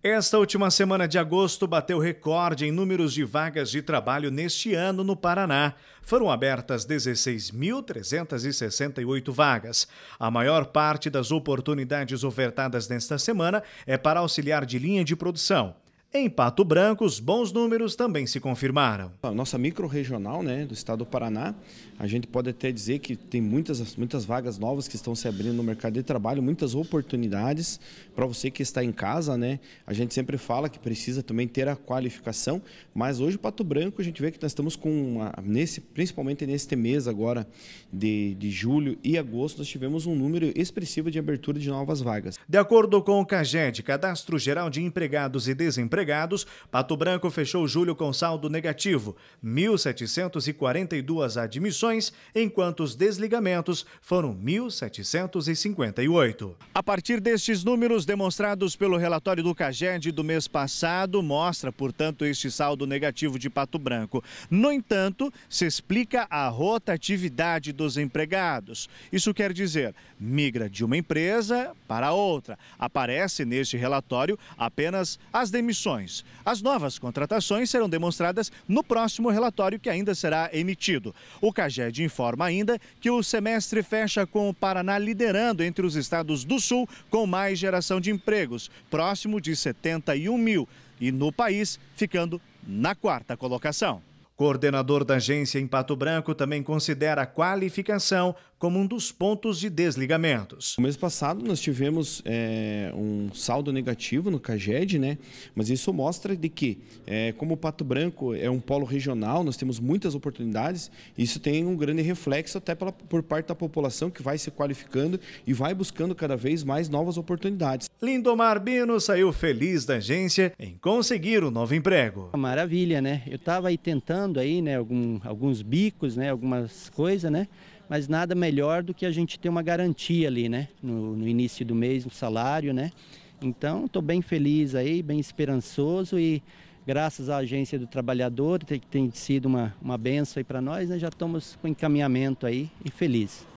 Esta última semana de agosto bateu recorde em números de vagas de trabalho neste ano no Paraná. Foram abertas 16.368 vagas. A maior parte das oportunidades ofertadas nesta semana é para auxiliar de linha de produção. Em Pato Branco, os bons números também se confirmaram. A nossa microrregional, né, do estado do Paraná, a gente pode até dizer que tem muitas, muitas vagas novas que estão se abrindo no mercado de trabalho, muitas oportunidades para você que está em casa, né? A gente sempre fala que precisa também ter a qualificação, mas hoje Pato Branco a gente vê que nós estamos com uma, nesse, principalmente neste mês agora de, de julho e agosto, nós tivemos um número expressivo de abertura de novas vagas. De acordo com o CAGED, Cadastro Geral de Empregados e Desempregados empregados, Pato Branco fechou julho com saldo negativo, 1.742 admissões, enquanto os desligamentos foram 1.758. A partir destes números demonstrados pelo relatório do CAGED do mês passado, mostra, portanto, este saldo negativo de Pato Branco. No entanto, se explica a rotatividade dos empregados. Isso quer dizer, migra de uma empresa para outra. Aparece neste relatório apenas as demissões contratações. As novas contratações serão demonstradas no próximo relatório que ainda será emitido. O CAGED informa ainda que o semestre fecha com o Paraná liderando entre os estados do Sul com mais geração de empregos, próximo de 71 mil, e no país ficando na quarta colocação. Coordenador da agência em Pato Branco também considera a qualificação como um dos pontos de desligamentos. No mês passado nós tivemos é, um saldo negativo no CAGED, né? mas isso mostra de que, é, como o Pato Branco é um polo regional, nós temos muitas oportunidades, isso tem um grande reflexo até pela, por parte da população que vai se qualificando e vai buscando cada vez mais novas oportunidades. Lindomar Bino saiu feliz da agência em conseguir o um novo emprego. Maravilha, né? Eu estava aí tentando aí, né, algum, alguns bicos, né, algumas coisas, né? mas nada melhor do que a gente ter uma garantia ali, né? No, no início do mês, um salário, né? Então, estou bem feliz aí, bem esperançoso e graças à Agência do Trabalhador, que tem, tem sido uma, uma benção aí para nós, né? Já estamos com encaminhamento aí e feliz.